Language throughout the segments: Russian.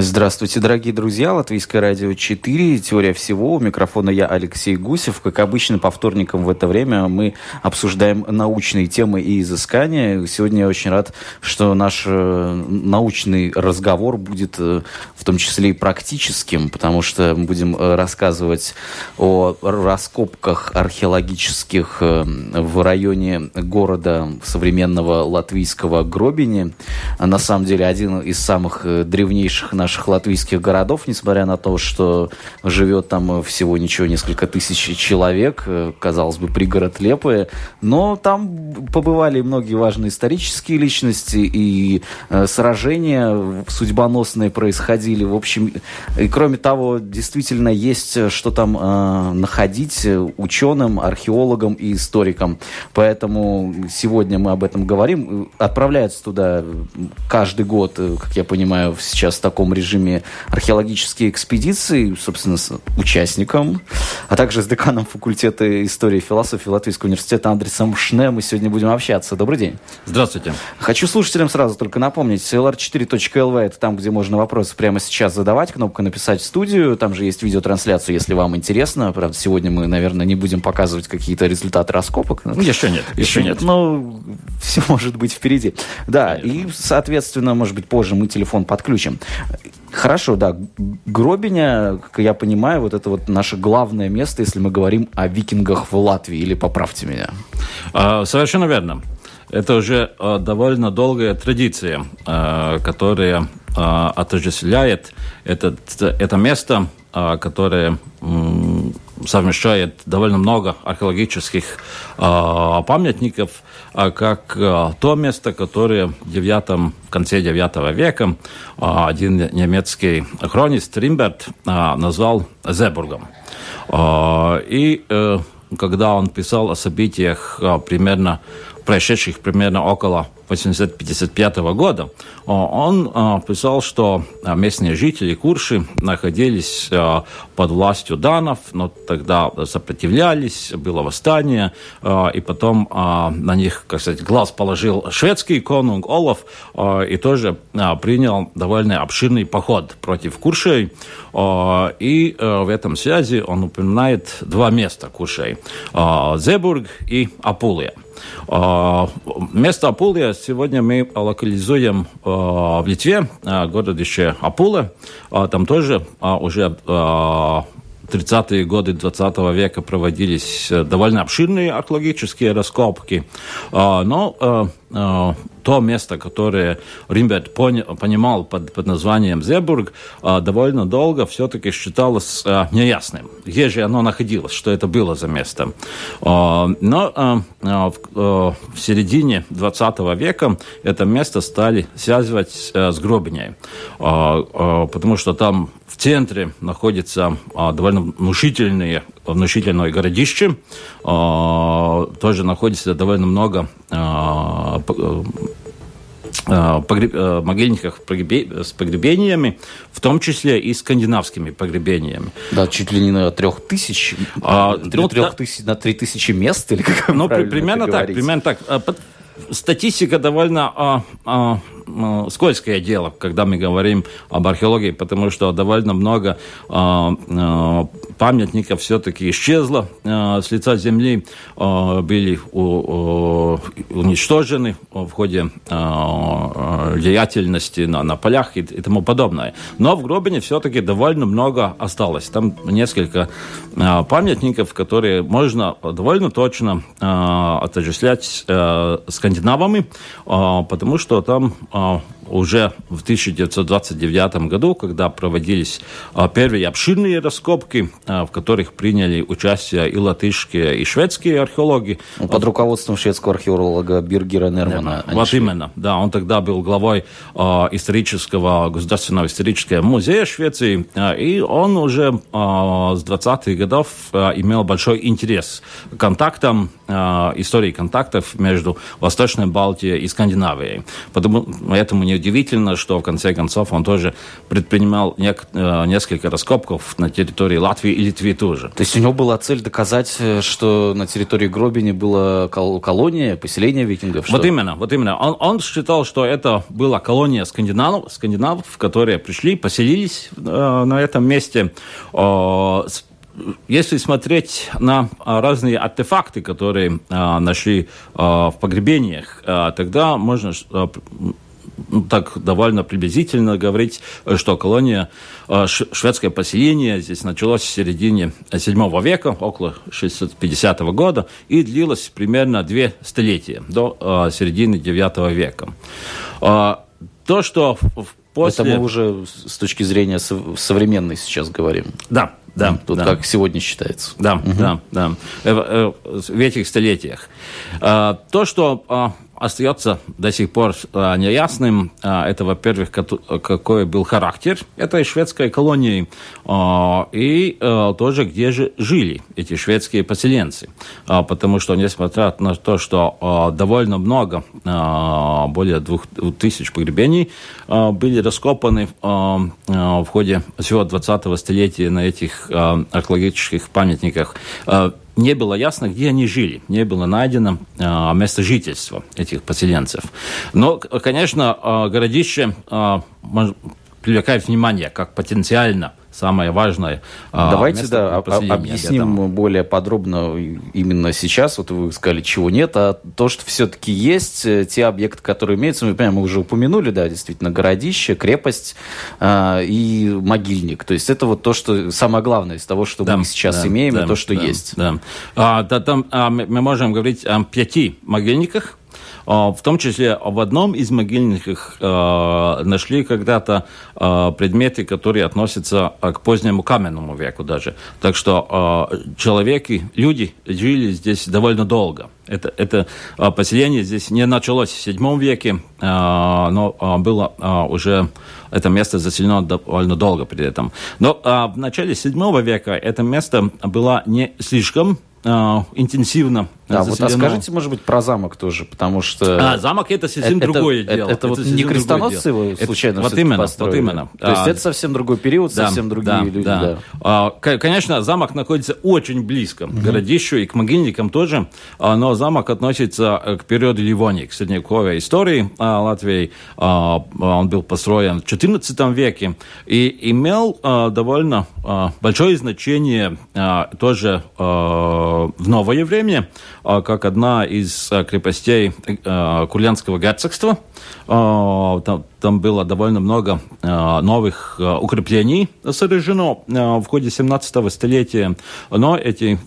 Здравствуйте, дорогие друзья. Латвийское радио 4. Теория всего. У микрофона я, Алексей Гусев. Как обычно, по вторникам в это время мы обсуждаем научные темы и изыскания. Сегодня я очень рад, что наш э, научный разговор будет э, в том числе и практическим, потому что мы будем э, рассказывать о раскопках археологических в районе города современного латвийского Гробини. На самом деле, один из самых древнейших наших наших латвийских городов, несмотря на то, что живет там всего ничего несколько тысяч человек, э, казалось бы, пригород Лепы, но там побывали многие важные исторические личности и э, сражения судьбоносные происходили, в общем, и кроме того, действительно есть э, что там э, находить э, ученым, археологам и историкам, поэтому сегодня мы об этом говорим, отправляются туда каждый год, как я понимаю, сейчас в таком режиме археологические экспедиции, собственно, с участником, а также с деканом факультета истории и философии Латвийского университета Андресом Шне. Мы сегодня будем общаться. Добрый день. Здравствуйте. Хочу слушателям сразу только напомнить, lr4.lv – это там, где можно вопросы прямо сейчас задавать, кнопка «Написать в студию», там же есть видеотрансляция, если вам интересно. Правда, сегодня мы, наверное, не будем показывать какие-то результаты раскопок. Ну, еще нет. Еще, еще нет. Но ну, все может быть впереди. Да, Конечно. и, соответственно, может быть, позже мы телефон подключим. Хорошо, да. Гробиня, как я понимаю, вот это вот наше главное место, если мы говорим о викингах в Латвии, или поправьте меня. А, совершенно верно. Это уже а, довольно долгая традиция, а, которая а, отождествляет это, это место, а, которое м- совмещает довольно много археологических э, памятников, а, как э, то место, которое в, 9, в конце 9 века э, один немецкий хронист Римберт э, назвал Зебургом. Э, и э, когда он писал о событиях э, примерно прошедших примерно около 1855 года, он а, писал, что а, местные жители Курши находились а, под властью данов, но тогда сопротивлялись, было восстание, и потом на них, как сказать, глаз положил шведский конунг Олаф и тоже принял довольно обширный поход против Куршей. И э, в этом связи он упоминает два места Куршей – Зебург и Апулия – а, место Апулия сегодня мы локализуем а, в Литве, а, городище Апула. Там тоже уже 30-е годы 20 -го века проводились э, довольно обширные археологические раскопки. Но э, Э, то место, которое Римберт понимал под, под названием Зебург, э, довольно долго все-таки считалось э, неясным, где же оно находилось, что это было за место. Но в середине 20 века это место стали связывать с Гробней, потому что там в центре находится довольно внушительное внушительное городище, тоже находится довольно много Э, э, погреб... Э, могильниках с погребениями, в том числе и скандинавскими погребениями. Да, чуть ли не на трех тысяч, а, ну, трех да... тысяч на три тысячи мест или как? Ну примерно так, примерно так. Статистика довольно а, а, скользкое дело, когда мы говорим об археологии, потому что довольно много а, а, памятников все-таки исчезло а, с лица земли, были уничтожены в ходе деятельности на, на полях и, и тому подобное. Но в Гробине все-таки довольно много осталось. Там несколько э, памятников, которые можно довольно точно э, отождествлять э, скандинавами, э, потому что там э, uh, уже в 1929 году, когда проводились а, первые обширные раскопки, а, в которых приняли участие и латышские, и шведские археологи. Ну, под руководством шведского археолога Биргера Нермана. Да, вот шли. именно, да, он тогда был главой а, исторического, государственного исторического музея Швеции, и он уже с 20-х годов имел большой интерес к контактам, истории контактов между Восточной Балтией и Скандинавией. Поэтому не неудивительно, что в конце концов он тоже предпринимал э, несколько раскопков на территории Латвии и Литвы тоже. То есть у него была цель доказать, э, что на территории Гробини была кол колония, поселение викингов? Что? Вот именно, вот именно. Он, он считал, что это была колония скандинавов, скандинавов которые пришли, поселились э, на этом месте, э, если смотреть на э, разные артефакты, которые э, нашли э, в погребениях, э, тогда можно ну, так довольно приблизительно говорить, э, что колония, э, шведское поселение здесь началось в середине 7 э, века, около 650 года, и длилось примерно две столетия, до середины 9 века. То, что после... Это мы уже с точки зрения современной сейчас говорим. Да, да, Тут да. как сегодня считается. Да, угу. да, да. В, в этих столетиях. То, что а, остается до сих пор э, неясным, э, это, во-первых, какой был характер этой шведской колонии э, и тоже где же жили эти шведские поселенцы. Потому что, несмотря на то, что довольно много, более двух тысяч погребений были раскопаны в ходе всего 20-го столетия на этих археологических памятниках, не было ясно, где они жили, не было найдено э, место жительства этих поселенцев. Но, конечно, э, городище э, привлекает внимание как потенциально самое важное. А, Давайте да, а, а, объясним этом. более подробно именно сейчас. Вот вы сказали, чего нет, а то, что все-таки есть, э, те объекты, которые имеются, мы, понимаем, мы уже упомянули, да, действительно, городище, крепость э, и могильник. То есть это вот то, что самое главное из того, что да, мы сейчас да, имеем, да, и то, что да, есть. Да. А, да, там а, мы можем говорить о пяти могильниках, а, в том числе в одном из могильников а, нашли когда-то а, предметы, которые относятся к позднему каменному веку даже. Так что человеки, люди жили здесь довольно долго. Это, это поселение здесь не началось в седьмом веке, но было уже это место заселено довольно долго при этом. Но в начале седьмого века это место было не слишком Э, интенсивно э, да, а заселено. вот расскажите, может быть, про замок тоже, потому что... А, замок это э, совсем это, другое это, дело. Это, это вот не крестоносцы его случайно это, вот именно, построили. вот именно. То есть а, это совсем другой период, да, совсем другие да, люди. Да. Да. А, конечно, замок находится очень близко угу. к городищу и к могильникам тоже, а, но замок относится к периоду Ливонии, к средневековой истории Латвии. Он был построен в XIV веке и имел довольно большое значение тоже в новое время, а, как одна из а, крепостей а, Курляндского герцогства. Там, там было довольно много новых укреплений сооружено в ходе 17 столетия, но эти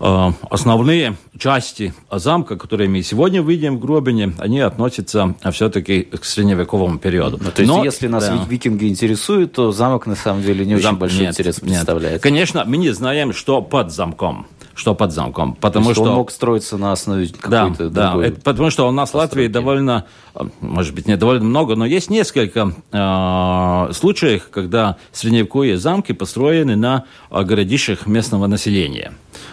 Э, основные части замка, которые мы сегодня видим в Гробине, они относятся э, все-таки к средневековому периоду. Ну, то есть, Но, если нас да. викинги интересуют, то замок на самом деле не замок, очень большой нет, интерес представляет. Нет. Конечно, мы не знаем, что под замком что под замком. Потому что, что он мог строиться на основе какой-то да, другой... Да, это, потому что у нас в Латвии довольно, а, может быть, не довольно много, но есть несколько э, случаев, когда средневековые замки построены на а, городищах местного населения.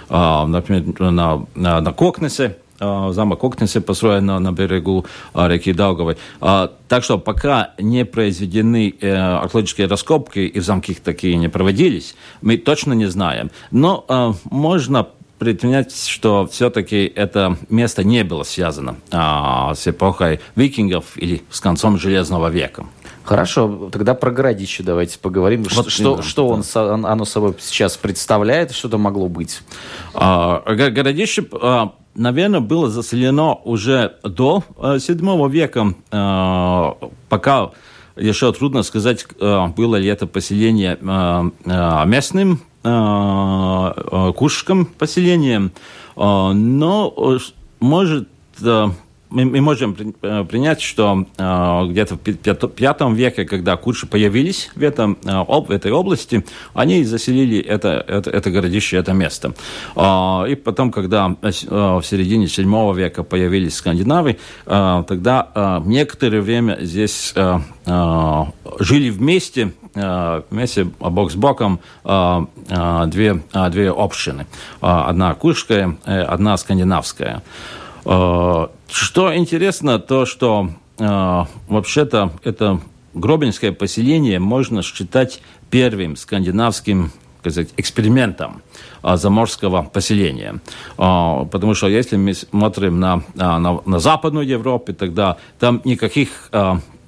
Э, например, на, на, на Кокнесе, замок Окнесе построен на, на берегу реки Даугавы. Так что пока не произведены э, археологические раскопки и в замках такие не проводились, мы точно не знаем. Но можно предпринять, что все-таки это место не было связано а, с эпохой викингов или с концом Железного века. Хорошо, тогда про городище давайте поговорим. Вот что именно, что он, да. оно собой сейчас представляет, что там могло быть? А, городище, а, наверное, было заселено уже до 7 а, века, а, пока еще трудно сказать, было ли это поселение местным Э, э, кушкам поселении, э, но может мы, мы можем э, принять, что э, где-то в пятом веке, когда курши появились в, этом, э, об, в этой области, они заселили это, это, это городище, это место. Э, и потом, когда э, э, в середине седьмого века появились скандинавы, э, тогда э, некоторое время здесь э, э, жили вместе, э, вместе бок с боком э, э, две, э, две общины. Э, одна куршская, э, одна скандинавская. Э, что интересно, то, что э, вообще-то это Гробинское поселение можно считать первым скандинавским сказать, экспериментом э, заморского поселения. Потому что если мы смотрим на, на, на Западную Европу, тогда там никаких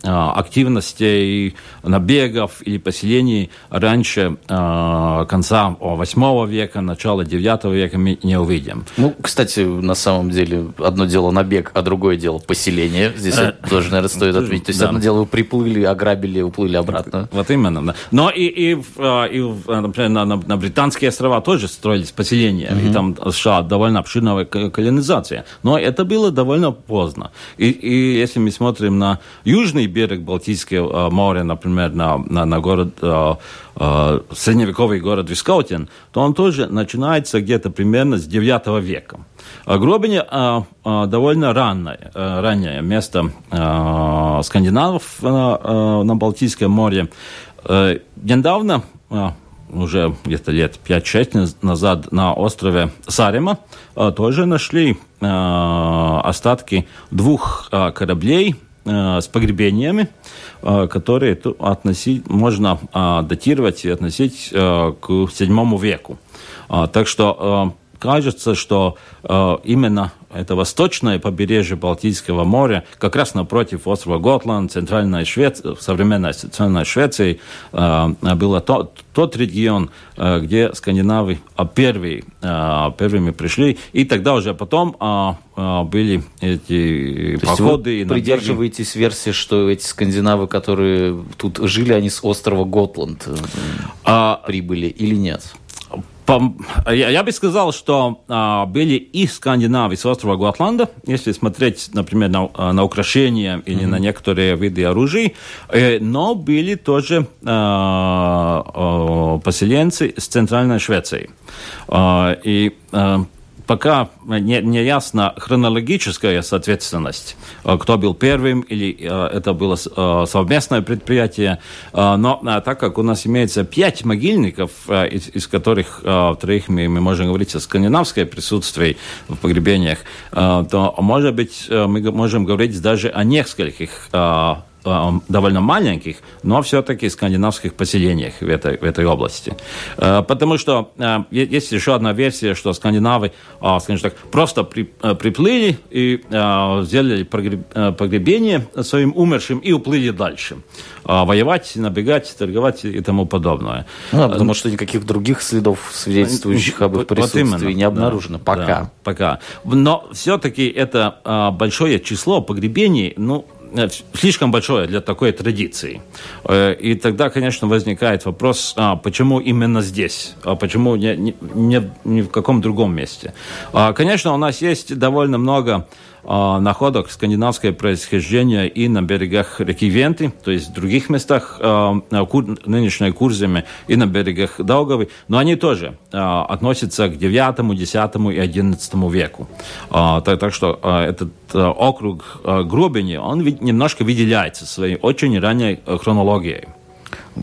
а, активностей, набегов или поселений раньше а, конца 8 века, начала 9 века мы не увидим. Ну, кстати, на самом деле, одно дело набег, а другое дело поселение. Здесь э, тоже, наверное, стоит э, отметить То есть, одно дело, вы приплыли, ограбили, уплыли обратно. Вот именно. Но и, и, а, и например, на, Британские острова тоже строились поселения, и там США довольно обширная колонизация. Но это было довольно поздно. И, и если мы смотрим на южный южный берег Балтийского а, моря, например, на, на, на город, э, э, средневековый город Вискотин, то он тоже начинается где-то примерно с 9 века. Гробиня э, э, довольно ранное, э, раннее место э, скандинавов э, э, на Балтийском море. Э, недавно э, уже где-то лет 5-6 назад на острове Сарема тоже нашли остатки двух кораблей Э, с погребениями, э, которые относить, можно э, датировать и относить к VII веку. Так что кажется, что э, именно это восточное побережье Балтийского моря, как раз напротив острова Готланд, центральная Швеция, э, современная центральная Швеция, э, был тот, тот регион, э, где скандинавы э, первые, э, первыми пришли, и тогда уже потом э, э были эти То походы. Вы придерживаетесь версии, что эти скандинавы, которые тут жили, они с острова Готланд э, а... прибыли или нет? Я бы сказал, что а, были и скандинавы, с острова Готланда, если смотреть, например, на, а, на украшения или mm-hmm. на некоторые виды оружия, э, но были тоже а, поселенцы с Центральной Швеции. И пока не, не ясна хронологическая соответственность, э, кто был первым или э, это было э, совместное предприятие. Но так как у нас имеется пять могильников, из, из которых троих мы, мы можем говорить о скандинавское присутствие в погребениях, то, может быть, мы можем говорить даже о нескольких а, довольно маленьких, но все-таки скандинавских поселениях в этой, в этой области. А, потому что а, есть еще одна версия, что скандинавы, скажем так, просто при, приплыли и сделали погребение своим умершим и уплыли дальше. Воевать, набегать, торговать и тому подобное. Ну, да, потому что никаких других следов, свидетельствующих об их присутствии, вот именно, не обнаружено да, пока. Да, пока. Но все-таки это большое число погребений, ну, Э, слишком большое для такой традиции. Э, и тогда, конечно, возникает вопрос, а почему именно здесь, а почему не, не, не в каком другом месте. А, конечно, у нас есть довольно много а, находок скандинавское происхождение и на берегах реки Венты, то есть в других местах а, нынешней Курземе и на берегах Даугавы, но они тоже а, относятся к 9, 10 и 11 веку. Так, так что этот округ Грубини, он немножко выделяется своей очень ранней э, хронологией.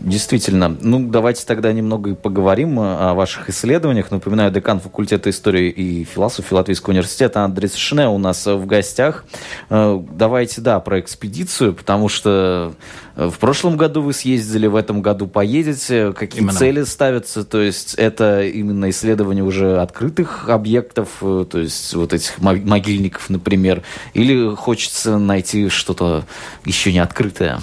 Действительно. Ну, давайте тогда немного поговорим э, о ваших исследованиях. Напоминаю, декан факультета истории и философии Латвийского университета Андрес Шне у нас э, в гостях. Э, давайте, да, про экспедицию, потому что в прошлом году вы съездили, в этом году поедете. Какие именно. цели ставятся? То есть это именно исследование уже открытых объектов, то есть вот этих могильников, например, или хочется найти что-то еще не открытое?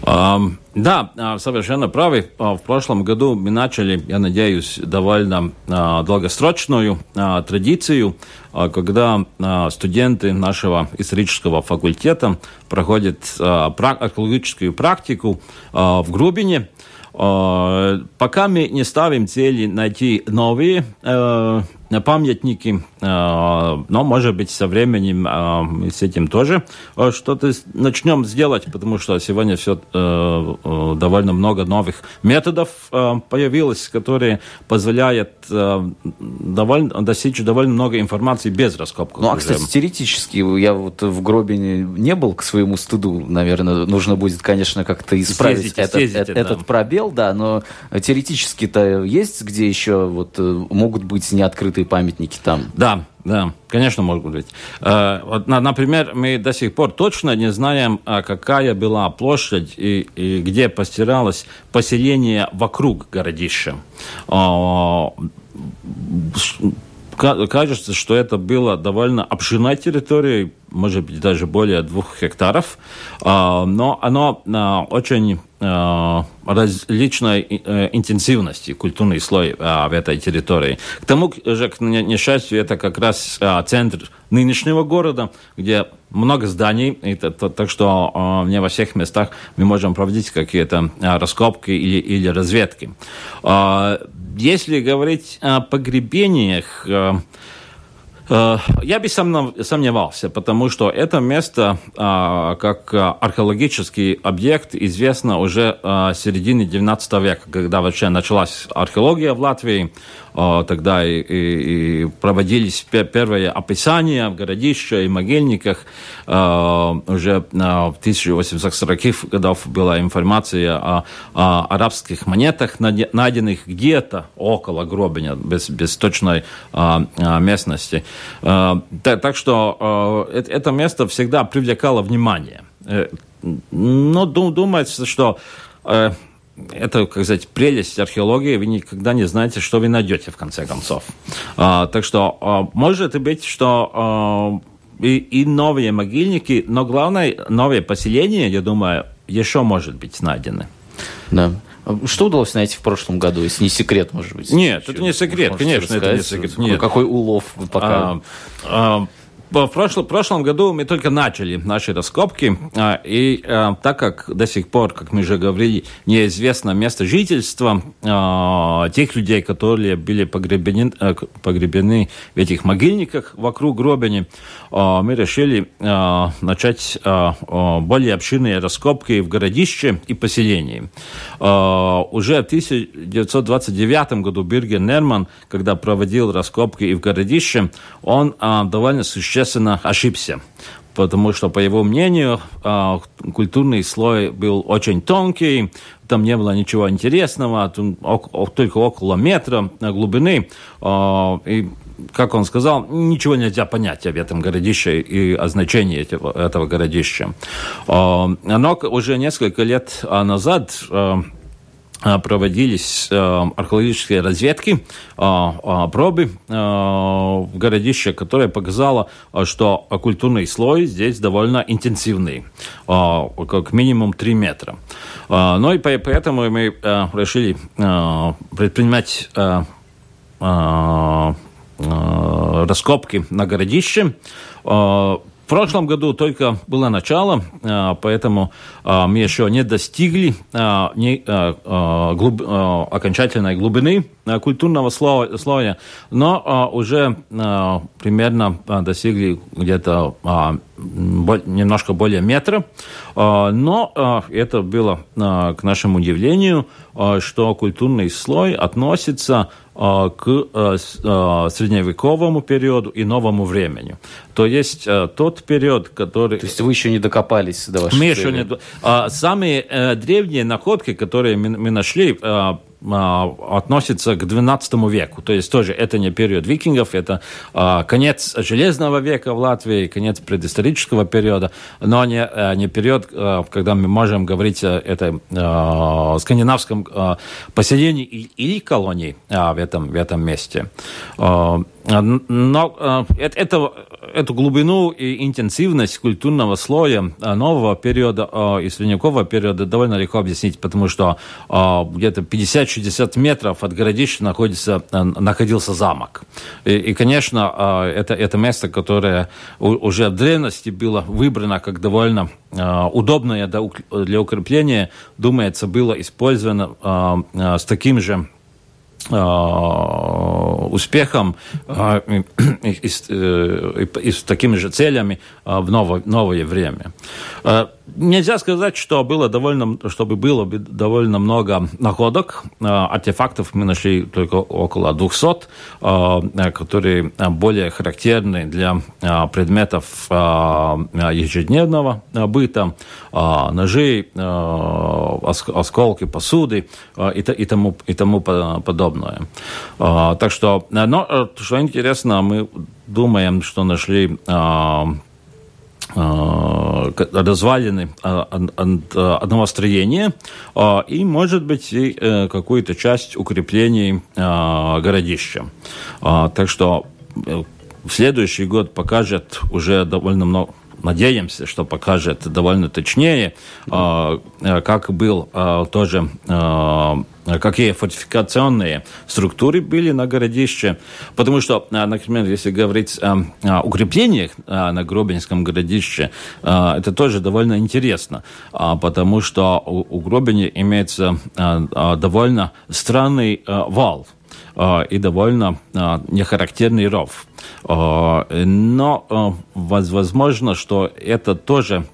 Um... Да, а, совершенно правы. А, в прошлом году мы начали, я надеюсь, довольно а, долгосрочную традицию, когда студенты нашего исторического факультета проходят археологическую практику в Грубине. Пока мы не ставим цели найти новые э, памятники, но, может быть, со временем с этим тоже что-то начнем сделать, потому что сегодня все э, Э, довольно много новых методов э, появилось, которые позволяют э, довольно, достичь довольно много информации без раскопок. Ну, а, кстати, теоретически, я вот в Гробине не был, к своему стыду, наверное, нужно будет, конечно, как-то исправить съездите, этот, съездите, этот, да. этот пробел, да, но теоретически-то есть, где еще вот могут быть неоткрытые памятники там? Да, да, конечно, могут быть. Э, вот, например, мы до сих пор точно не знаем, а какая была площадь и, и где постиралось поселение вокруг городища. Кажется, что это была довольно обширная территория, может быть, даже более двух гектаров, э, но оно э, очень Э, различной э, интенсивности культурный слой э, в этой территории. К тому же, к несчастью, это как раз центр нынешнего города, где много зданий, и так что не во всех местах мы можем проводить какие-то раскопки или, или разведки. Если говорить о погребениях, Э, я бы сомневался, потому что это место а, как археологический объект известно уже а, середины XIX века, когда вообще началась археология в Латвии. А, тогда и, и, и проводились первые описания в городищах и могильниках. А, уже а, в 1840-х годах была информация о, о арабских монетах, найденных где-то около Гробиня, без, без точной местности. Так что это место всегда привлекало внимание. Э, Но ну, думается, что э, это, как сказать, прелесть археологии. Вы никогда не знаете, что вы найдете, в конце концов. А, так что а, может быть, что а, и, и новые могильники, но главное, новые поселения, я думаю, еще может быть найдены. Да. Что удалось найти в прошлом году, если не секрет, может быть? Нет, это не секрет, конечно, это не секрет. Нет. Какой улов вы пока? А, а, в прошлом, в прошлом году мы только начали наши раскопки, а, и а, так как до сих пор, как мы уже говорили, неизвестно место жительства а, тех людей, которые были погребены, погребены в этих могильниках вокруг гробини, мы решили начать более обширные раскопки в городище и поселении. Уже в 1929 году Бирген Нерман, когда проводил раскопки и в городище, он довольно существенно существенно ошибся потому что, по его мнению, а, культурный слой был очень тонкий, там не было ничего интересного, а только около метра глубины, а, и как он сказал, ничего нельзя понять об этом городище и о значении этого, этого городища. Но уже несколько лет назад а, проводились а, археологические разведки, а, пробы в городище, которое показало, что культурный слой здесь довольно интенсивный, как минимум 3 метра. Ну и поэтому мы решили предпринимать раскопки на городище, в прошлом году только было начало, а, поэтому а, мы еще не достигли а, окончательной глубины культурного слоя, но уже примерно достигли где-то немножко более метра. Но это было к нашему удивлению, что культурный слой относится а, к а, а, средневековому периоду и новому времени. То есть тот период, который... То есть вы еще не докопались до вашей Мы цели. еще не... Самые э, древние находки, которые мы нашли, а, относится к 12 веку. То есть тоже это не период викингов, это э, конец Железного века в Латвии, конец предисторического периода, но не, а, не период, э, когда мы можем говорить о этой, э, скандинавском э, поселении или колонии э, в, этом, в этом месте. Э, но э, это, эту глубину и интенсивность культурного слоя э, нового периода э, и средневекового периода довольно легко объяснить, потому что э, где-то 50-60 метров от городища находится, находился замок. И, и конечно, это, это место, которое уже в древности было выбрано как довольно удобное для укрепления, думается, было использовано с таким же Э, успехом э, и с такими же целями э, в новое время нельзя сказать, что было довольно, чтобы было довольно много находок. А, артефактов мы нашли только около 200, а, а, которые более характерны для предметов ежедневного быта, ножей, осколки посуды и тому, и тому подобное. Так что, но, э, что интересно, мы думаем, что нашли развалины э, а, одного строения а, и, может быть, и э, какую-то часть укреплений э, городища. А, так что в следующий год покажет уже довольно много надеемся, что покажет довольно точнее, а, э, как был а, тоже а, э, какие фортификационные структуры были на городище. Потому что, например, если говорить о укреплениях на Гробинском городище, это тоже довольно интересно, потому что у Гробини имеется довольно странный вал – Э, и довольно э, нехарактерный ров. Э, но возможно, что это тоже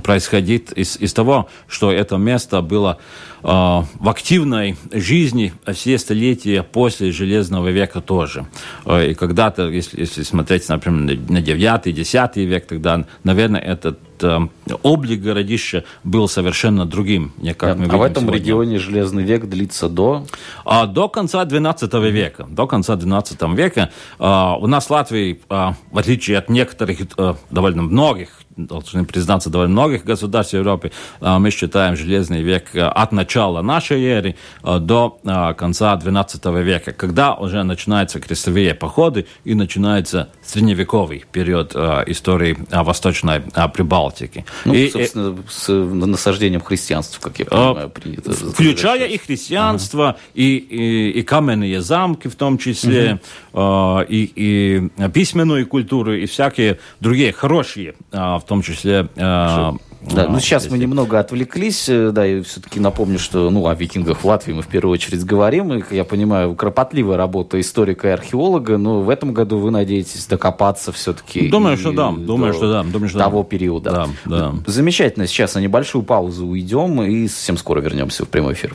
происходит из, из того, что это место было э, в активной жизни все столетия после Железного века тоже. Э, и когда-то, если, если смотреть, например, на 9-10 век, тогда, наверное, этот э, облик городища был совершенно другим. Не как да. мы а в этом сегодня. регионе Железный век длится до? А, до конца 12 века. До конца 12 века. А, у нас в Латвии, а, в отличие от некоторых, а, довольно многих должны признаться, довольно многих государств Европы, а, мы считаем железный век а, от начала нашей эры а, до конца XII века, когда уже начинаются крестовые походы и начинается средневековый период истории Восточной Прибалтики. Ну, и, э, собственно, с насаждением христианства, как я понимаю, принято. Включая и христианство, ага. и, и, и каменные замки в том числе, угу. и, и письменную культуру, и всякие другие хорошие в том числе... Э, да, ну, сейчас мы немного отвлеклись, э, да, и все-таки напомню, что, ну, о викингах в Латвии мы в первую очередь говорим, и, я понимаю, кропотливая работа историка и археолога, но в этом году вы надеетесь докопаться все-таки. Думаю, что да, думаю, что да, думаю, что того периода. Да, да. Замечательно, сейчас на небольшую паузу уйдем, и совсем скоро вернемся в прямой эфир.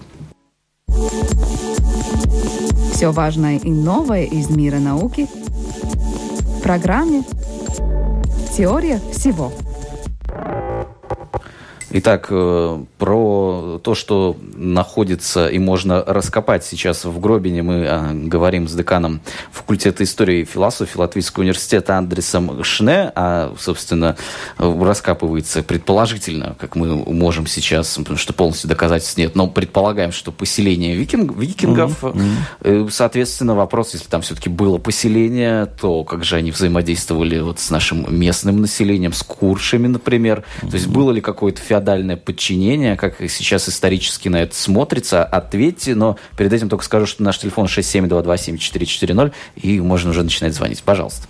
Все важное и новое из мира науки в программе Теория всего. Итак, э, про то, что находится и можно раскопать сейчас в Гробине, мы э, говорим с деканом факультета истории и философии Латвийского университета Андресом Шне, а, собственно, раскапывается предположительно, как мы можем сейчас, потому что полностью доказательств нет, но предполагаем, что поселение викинг, викингов, mm-hmm. соответственно, вопрос, если там все-таки было поселение, то как же они взаимодействовали вот с нашим местным населением, с куршами, например, mm-hmm. то есть было ли какое-то феодальное феодальное подчинение, как сейчас исторически на это смотрится, ответьте, но перед этим только скажу, что наш телефон 67227440 и можно уже начинать звонить. Пожалуйста.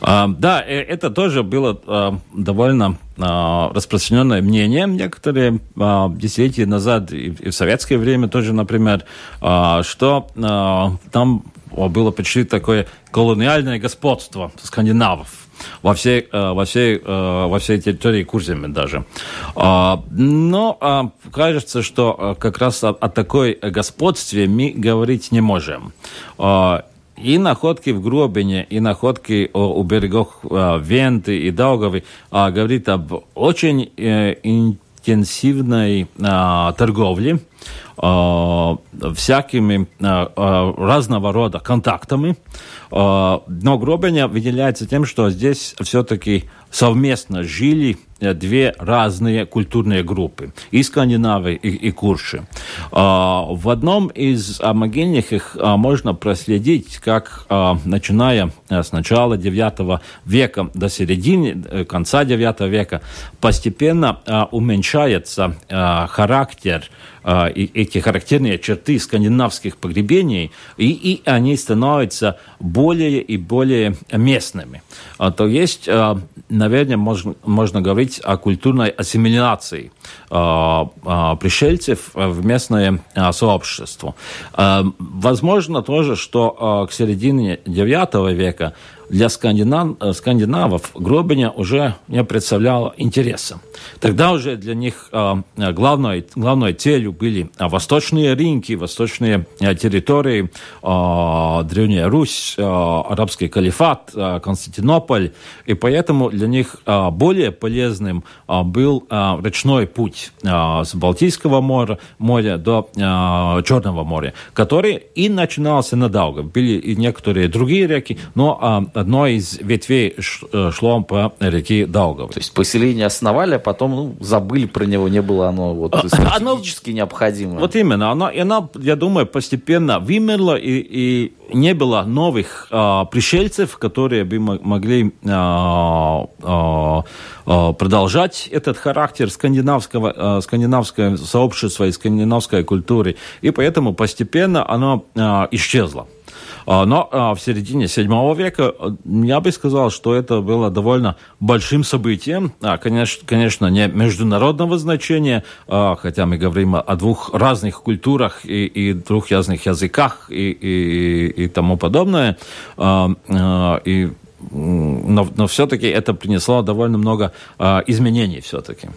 А, да, э, это тоже было а, довольно а, распространенное мнение некоторые а, десятилетия назад и, и в советское время тоже, например, а, что а, там было почти такое колониальное господство скандинавов во всей, э, во всей, э, во всей территории Курзами даже. А, но а, кажется, что э, как раз о, о такой господстве мы говорить не можем а, и находки в Гробине, и находки у берегов э, Венты и Даугавы э, говорит об очень интенсивной торговле Э, всякими э, э, разного рода контактами. Но Гробеня выделяется тем, что здесь все-таки совместно жили Э, две разные культурные группы. И скандинавы, и, и курши. А, в одном из могильных их а, можно проследить, как а, начиная э, с начала 9 века до середины, э, конца 9 века, постепенно уменьшается характер и эти характерные черты скандинавских погребений, и, и они становятся более и более местными. То есть, наверное, можно, можно говорить говорить о культурной ассимиляции а, а, пришельцев а, в местное сообщество. Возможно тоже, что к середине IX века для скандинав, скандинавов Гробиня уже не представляла интереса. Тогда уже для них а, главной, главной целью были а, восточные рынки, восточные а, территории, Древняя Русь, арабский калифат, Константинополь. И поэтому для них более полезным был речной путь с Балтийского моря, моря до Черного моря, который и начинался на Даугаве. Были и некоторые другие реки, но одной из ветвей э, шло по реке Даугава. То есть поселение основали, а потом ну, забыли про него, не было оно вот а, стратегически оно, необходимо. Вот именно, оно, и оно, я думаю, постепенно вымерло и, и не было новых э, пришельцев, которые бы могли э, э, продолжать этот характер скандинавского, э, скандинавского сообщества и скандинавской культуры. И поэтому постепенно оно э, исчезло. А, но а, в середине 7 века э, я бы сказал, что это было довольно большим событием. А, конечно, конечно не международного значения, хотя мы говорим о двух разных культурах и, и двух разных языках и, и, и тому подобное. И но, но все-таки это принесло довольно много изменений все-таки.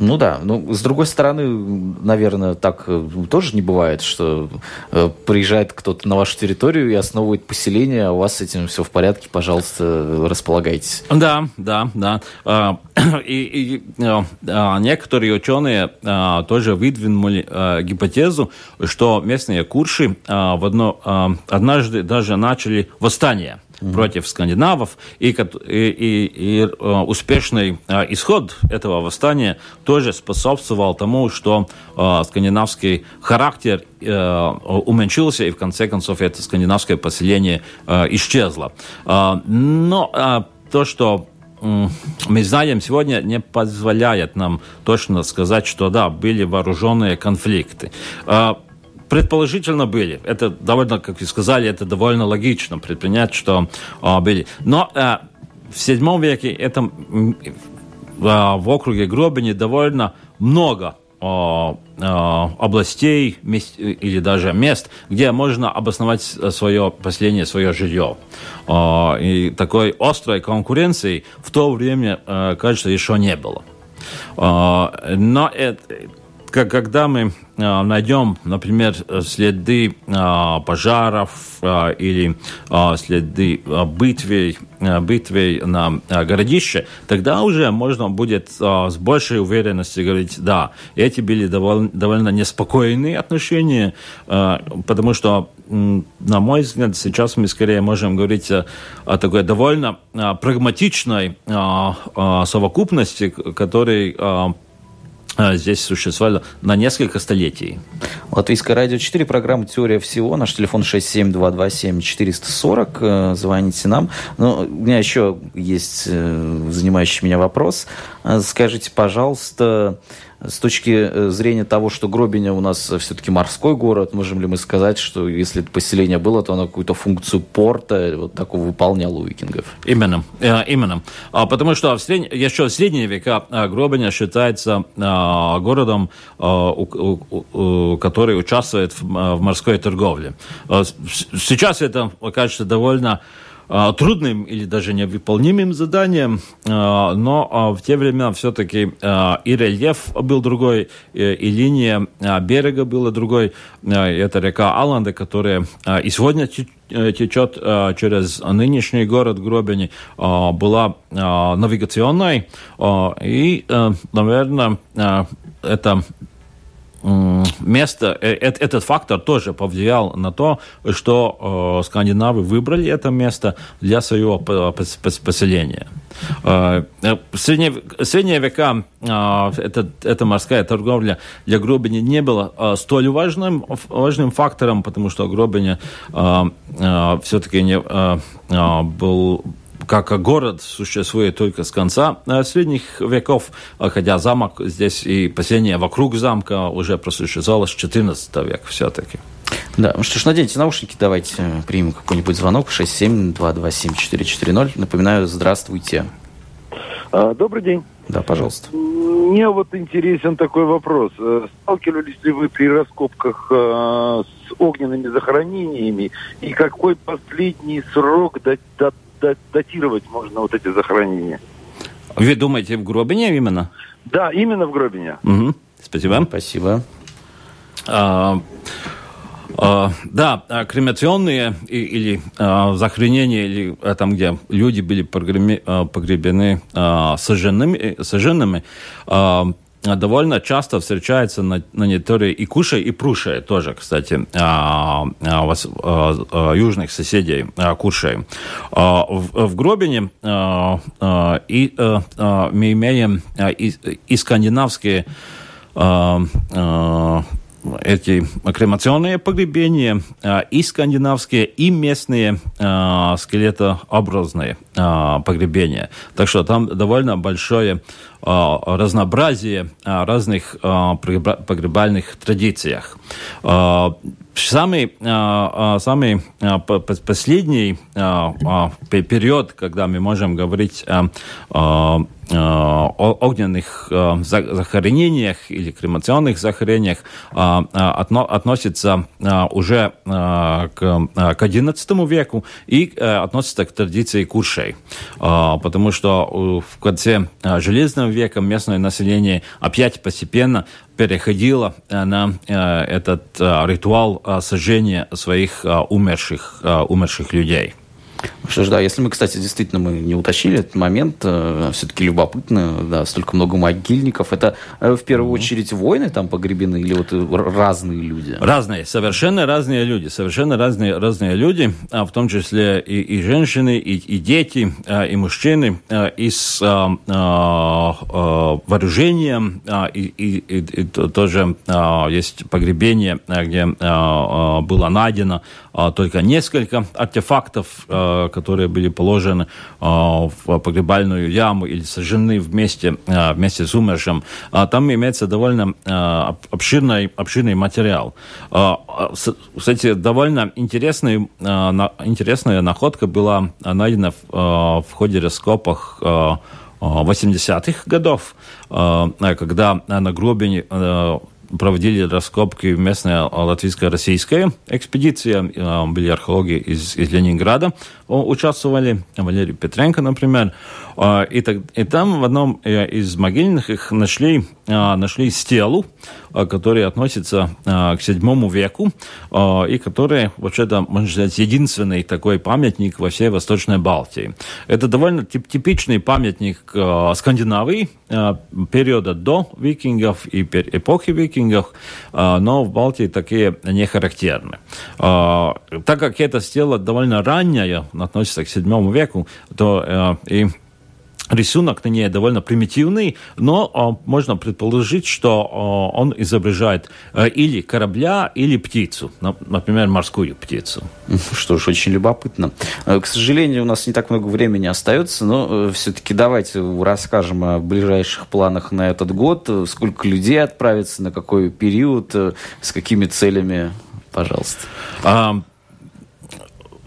Ну да, ну с другой стороны, наверное, так э, тоже не бывает, что э, приезжает кто-то на вашу территорию и основывает поселение, а у вас с этим все в порядке, пожалуйста, располагайтесь. Да, да, да. А, и, и э, а, некоторые ученые а, тоже выдвинули э, гипотезу, что местные курши в одно, однажды даже начали восстание – mm-hmm. против скандинавов, и, и, и, и э, успешный э, исход этого восстания тоже способствовал тому, что э, скандинавский характер уменьшился, и в конце концов это скандинавское поселение исчезло. Но то, что мы знаем сегодня, не позволяет нам точно сказать, что да, были вооруженные конфликты предположительно были. Это довольно, как вы сказали, это довольно логично предпринять, что а, были. Но а, в седьмом веке это а, в округе Гробини довольно много а, а, областей мест, э, или даже мест, где можно обосновать свое поселение, свое жилье. А, и такой острой конкуренции в то время, э, кажется, еще не было. Но это, когда мы а, найдем, например, следы а, пожаров а, или следы битвей, битвей на городище, тогда уже можно будет с большей уверенностью говорить, да, эти были довольно, довольно неспокойные отношения, потому что, на мой взгляд, сейчас мы скорее можем говорить о такой довольно прагматичной совокупности, который а, здесь существовали на несколько столетий. Латвийское радио 4, программа «Теория всего». Наш телефон 67227-440. Э, звоните нам. Но ну, у меня еще есть э, занимающий меня вопрос. Э, скажите, пожалуйста, с точки э, зрения того, что Гробиня у нас все-таки морской город, можем ли мы сказать, что если это поселение было, то оно какую-то функцию порта э, вот такого выполняло у викингов? Именно, э, именно. А, потому что в средне, еще в средние века Гробиня считается городом, который участвует в морской торговле. Сейчас это, кажется, довольно а, трудным или даже невыполнимым заданием, а, но а, в те времена все-таки и рельеф был другой, и линия берега была другой. Это река Аланда, которая и сегодня э, течет через нынешний город Гробини, была навигационной. И, э, наверное, это место, э, этот фактор тоже повлиял на то, что э, скандинавы выбрали это место для своего поселения. Э, в средние века эта, эта морская торговля для Гробини не была столь важным, важным фактором, потому что Гробини все-таки не, был как город существует только с конца э, средних веков, э, хотя замок здесь и поселение вокруг замка уже просуществовало с 14 века все-таки. Да, ну что ж, наденьте наушники, давайте э, примем какой-нибудь звонок 67227440. Напоминаю, здравствуйте. А, добрый день. Да, пожалуйста. Мне вот интересен такой вопрос. Сталкивались ли вы при раскопках с огненными захоронениями? И какой последний срок дать? датировать можно вот эти захоронения. Вы думаете, в Гробине именно? Да, именно в Гробине. Угу. Спасибо. Спасибо. А, а, да, а кремационные или а, захоронения, или а, там, где люди были погреби, а, погребены а, сожженными, сожженными а, довольно часто встречается на, на территории и Куша, и Пруши тоже, кстати, а, а, а, южных соседей Куши. В, в Гробине и, мы имеем и, и скандинавские эти кремационные погребения, а, и скандинавские, и местные а, скелетообразные а, погребения. Так что там довольно большое разнообразие разных погребальных традициях. Самый, а, а, самый а, последний период, когда мы можем говорить о огненных захоронениях или кремационных захоронениях, относится уже к XI веку и относится к традиции куршей. Потому что э, в конце Железного века местное население опять постепенно переходила э, на э, этот э, ритуал сожжения своих умерших, умерших людей. Что ж, да, если мы, кстати, действительно мы не утащили этот момент, э, все-таки любопытно, да, столько много могильников. Это э, в первую mm-hmm. очередь воины там погребены или вот э, разные люди? Разные, совершенно разные люди, совершенно разные, разные люди, а в том числе и, и женщины, и, и дети, а, и мужчины, а, и с а, а, а вооружением, и, и, и, и тоже а, есть погребение, где было найдено только несколько артефактов, которые которые были положены а, в погребальную яму или сожжены вместе, а, вместе с умершим, а, там имеется довольно обширный, обширный материал. Кстати, довольно интересный, интересная находка была найдена в ходе раскопах 80-х годов, когда на гробине проводили раскопки местная а, латвийско-российская экспедиция, а, а, были археологи из, из Ленинграда, участвовали, Валерий Петренко, например, и, так, и там в одном э, из могильных их нашли а, нашли стелу, а, которая относится а, к VII веку и которая, вообще-то, можно сказать, единственный такой памятник во всей Восточной Балтии. Это довольно типичный памятник Скандинавии периода до викингов и эпохи викингов, но в Балтии такие не характерны. Так как эта стела довольно ранняя, относится к VII веку, то и Рисунок на ней довольно примитивный, но а, можно предположить, что а, он изображает а, или корабля, или птицу, например, морскую птицу. Что ж, очень любопытно. Э, к сожалению, у нас не так много времени остается, но э, все-таки давайте расскажем о ближайших планах на этот год, сколько людей отправится, на какой период, э, с какими целями пожалуйста.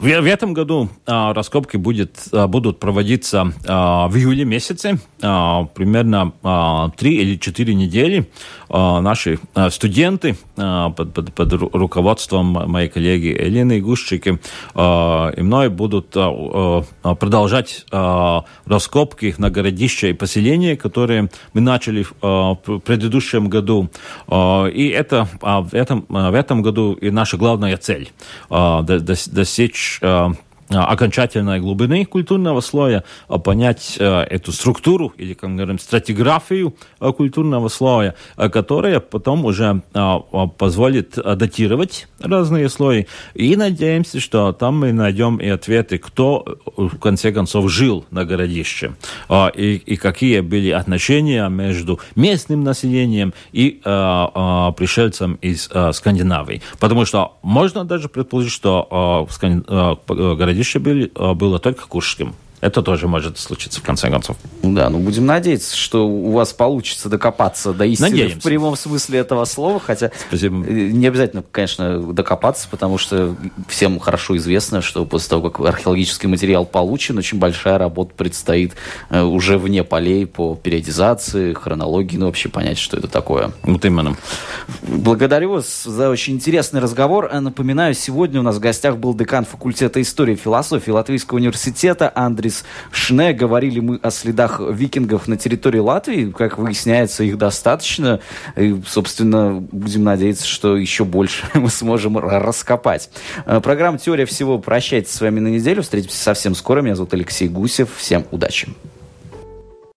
В, этом году а, раскопки будет, а, будут проводиться а, в июле месяце. А, примерно а, три или четыре недели а, наши студенты под, под, под руководством моей коллеги Елены Гущики и мной будут продолжать раскопки на городище и поселение, которые мы начали в предыдущем году. И это в этом, в этом году и наша главная цель – достичь Э, окончательной глубины культурного слоя, э, понять э, эту структуру или, как мы говорим, стратиграфию культурного слоя, которая потом уже позволит датировать разные слои. И надеемся, что там мы найдем и ответы, кто в конце концов жил на городище, и, и какие были отношения между местным населением и пришельцем из Скандинавии. Потому что можно даже предположить, что городище Городище были, а было только Куршским. Это тоже может случиться в конце концов. Да, ну будем надеяться, что у вас получится докопаться до истины Надеемся. в прямом смысле этого слова, хотя Спасибо. Э, не обязательно, конечно, докопаться, потому что всем хорошо известно, что после того, как археологический материал получен, очень большая работа предстоит э, уже вне полей по периодизации, хронологии, ну вообще понять, что это такое. Вот именно. Благодарю вас за очень интересный разговор. Э, напоминаю, сегодня у нас в гостях был декан факультета истории и философии Латвийского университета Андрей Денис Шне. Говорили мы о следах викингов на территории Латвии. Как выясняется, их достаточно. И, собственно, будем надеяться, что еще больше мы сможем раскопать. Э, программа «Теория всего» прощается с вами на неделю. Встретимся совсем скоро. Меня зовут Алексей Гусев. Всем удачи!